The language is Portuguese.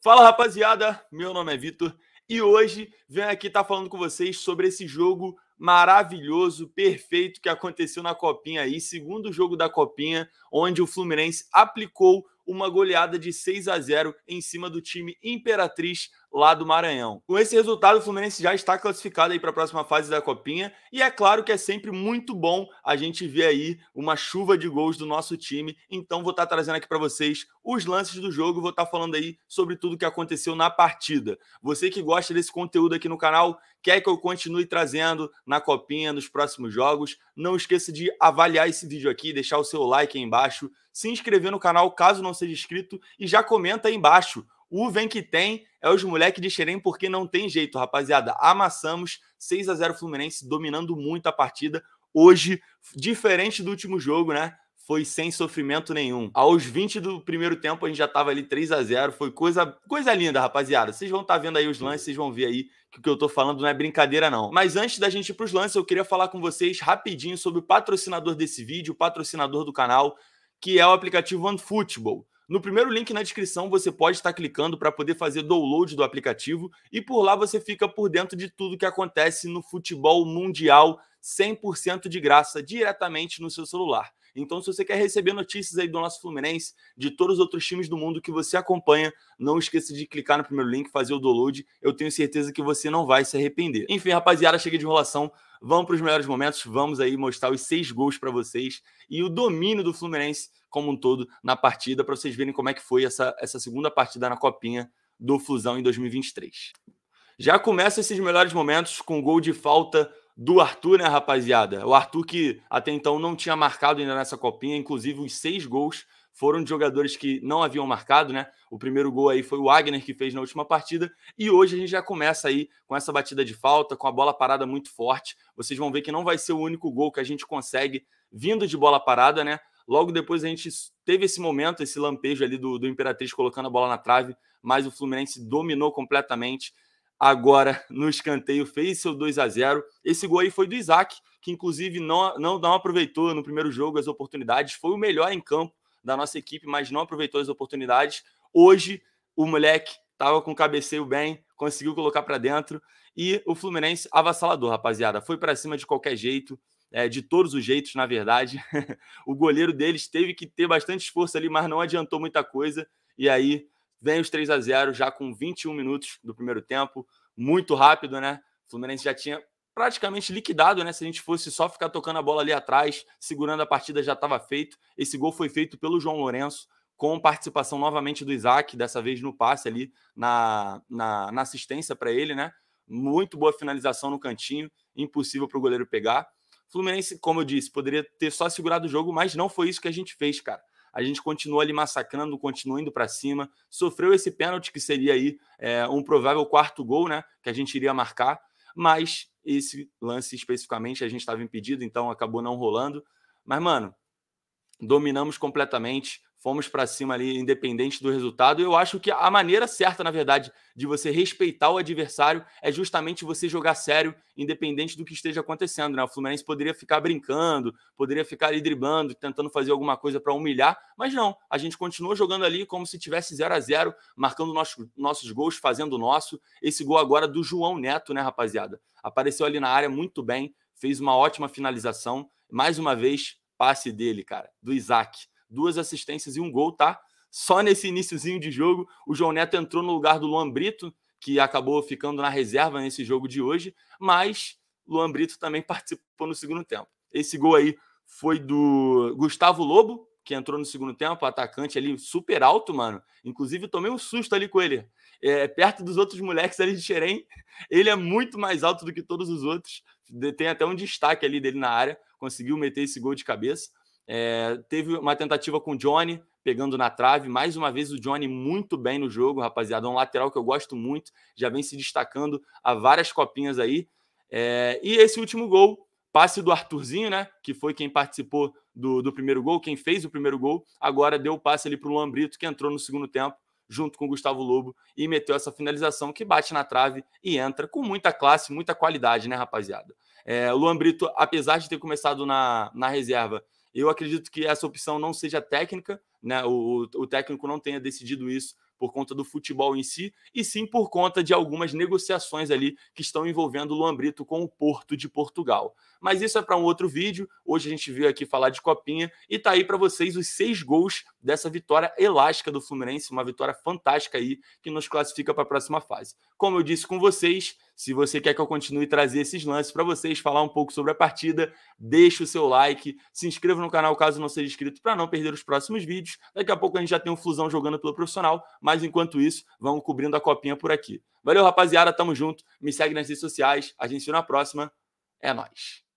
Fala rapaziada, meu nome é Vitor e hoje venho aqui estar tá falando com vocês sobre esse jogo maravilhoso, perfeito que aconteceu na Copinha aí, segundo jogo da Copinha, onde o Fluminense aplicou uma goleada de 6 a 0 em cima do time Imperatriz lá do Maranhão. Com esse resultado, o Fluminense já está classificado aí para a próxima fase da Copinha e é claro que é sempre muito bom a gente ver aí uma chuva de gols do nosso time. Então vou estar tá trazendo aqui para vocês os lances do jogo, vou estar tá falando aí sobre tudo o que aconteceu na partida. Você que gosta desse conteúdo aqui no canal, quer que eu continue trazendo na Copinha, nos próximos jogos, não esqueça de avaliar esse vídeo aqui, deixar o seu like aí embaixo, se inscrever no canal caso não seja inscrito e já comenta aí embaixo o vem que tem é os moleques de Xerém, porque não tem jeito, rapaziada. Amassamos 6 a 0 Fluminense, dominando muito a partida. Hoje, diferente do último jogo, né? Foi sem sofrimento nenhum. Aos 20 do primeiro tempo, a gente já estava ali 3 a 0 Foi coisa, coisa linda, rapaziada. Vocês vão estar tá vendo aí os lances, vocês vão ver aí que o que eu tô falando não é brincadeira, não. Mas antes da gente ir pros lances, eu queria falar com vocês rapidinho sobre o patrocinador desse vídeo, o patrocinador do canal, que é o aplicativo OneFootball. No primeiro link na descrição você pode estar clicando para poder fazer download do aplicativo e por lá você fica por dentro de tudo que acontece no futebol mundial 100% de graça diretamente no seu celular. Então, se você quer receber notícias aí do nosso Fluminense, de todos os outros times do mundo que você acompanha, não esqueça de clicar no primeiro link, fazer o download. Eu tenho certeza que você não vai se arrepender. Enfim, rapaziada, chega de enrolação. Vamos para os melhores momentos. Vamos aí mostrar os seis gols para vocês e o domínio do Fluminense como um todo na partida, para vocês verem como é que foi essa, essa segunda partida na Copinha do Flusão em 2023. Já começa esses melhores momentos com gol de falta do Arthur, né, rapaziada? O Arthur que até então não tinha marcado ainda nessa copinha, inclusive os seis gols foram de jogadores que não haviam marcado, né? O primeiro gol aí foi o Wagner que fez na última partida e hoje a gente já começa aí com essa batida de falta, com a bola parada muito forte. Vocês vão ver que não vai ser o único gol que a gente consegue vindo de bola parada, né? Logo depois a gente teve esse momento, esse lampejo ali do, do Imperatriz colocando a bola na trave, mas o Fluminense dominou completamente. Agora, no escanteio, fez seu 2 a 0 Esse gol aí foi do Isaac, que inclusive não, não, não aproveitou no primeiro jogo as oportunidades. Foi o melhor em campo da nossa equipe, mas não aproveitou as oportunidades. Hoje, o moleque estava com o cabeceio bem, conseguiu colocar para dentro. E o Fluminense avassalador, rapaziada. Foi para cima de qualquer jeito é, de todos os jeitos, na verdade. o goleiro deles teve que ter bastante esforço ali, mas não adiantou muita coisa. E aí vem os 3 a 0 já com 21 minutos do primeiro tempo. Muito rápido, né? O Fluminense já tinha praticamente liquidado, né? Se a gente fosse só ficar tocando a bola ali atrás, segurando a partida, já estava feito. Esse gol foi feito pelo João Lourenço, com participação novamente do Isaac, dessa vez no passe ali, na, na, na assistência para ele, né? Muito boa finalização no cantinho, impossível para o goleiro pegar. Fluminense, como eu disse, poderia ter só segurado o jogo, mas não foi isso que a gente fez, cara. A gente continuou ali massacrando, continuando indo para cima, sofreu esse pênalti que seria aí é, um provável quarto gol, né? Que a gente iria marcar, mas esse lance especificamente a gente estava impedido, então acabou não rolando. Mas, mano, dominamos completamente fomos para cima ali, independente do resultado. Eu acho que a maneira certa, na verdade, de você respeitar o adversário é justamente você jogar sério, independente do que esteja acontecendo. Né? O Fluminense poderia ficar brincando, poderia ficar ali driblando, tentando fazer alguma coisa para humilhar, mas não. A gente continua jogando ali como se tivesse 0 a 0 marcando nosso, nossos gols, fazendo o nosso. Esse gol agora do João Neto, né, rapaziada? Apareceu ali na área muito bem, fez uma ótima finalização. Mais uma vez, passe dele, cara, do Isaac duas assistências e um gol, tá? Só nesse iníciozinho de jogo, o João Neto entrou no lugar do Luan Brito, que acabou ficando na reserva nesse jogo de hoje, mas Luan Brito também participou no segundo tempo. Esse gol aí foi do Gustavo Lobo, que entrou no segundo tempo, atacante ali super alto, mano. Inclusive, tomei um susto ali com ele. É, perto dos outros moleques ali de Xerém, ele é muito mais alto do que todos os outros. Tem até um destaque ali dele na área, conseguiu meter esse gol de cabeça. É, teve uma tentativa com o Johnny, pegando na trave. Mais uma vez, o Johnny muito bem no jogo, rapaziada. É um lateral que eu gosto muito, já vem se destacando a várias copinhas aí. É, e esse último gol, passe do Arthurzinho, né? Que foi quem participou do, do primeiro gol, quem fez o primeiro gol. Agora deu o passe ali para o Lambrito, que entrou no segundo tempo, junto com o Gustavo Lobo, e meteu essa finalização que bate na trave e entra com muita classe, muita qualidade, né, rapaziada? É, o Luan Brito, apesar de ter começado na, na reserva, eu acredito que essa opção não seja técnica, né? o, o técnico não tenha decidido isso por conta do futebol em si, e sim por conta de algumas negociações ali que estão envolvendo o Luan Brito com o Porto de Portugal. Mas isso é para um outro vídeo. Hoje a gente veio aqui falar de Copinha e tá aí para vocês os seis gols dessa vitória elástica do Fluminense, uma vitória fantástica aí que nos classifica para a próxima fase. Como eu disse com vocês, se você quer que eu continue trazer esses lances para vocês, falar um pouco sobre a partida, deixe o seu like, se inscreva no canal caso não seja inscrito para não perder os próximos vídeos. Daqui a pouco a gente já tem um Flusão jogando pelo profissional, mas enquanto isso, vamos cobrindo a copinha por aqui. Valeu, rapaziada, tamo junto. Me segue nas redes sociais, a gente se vê na próxima. É nóis.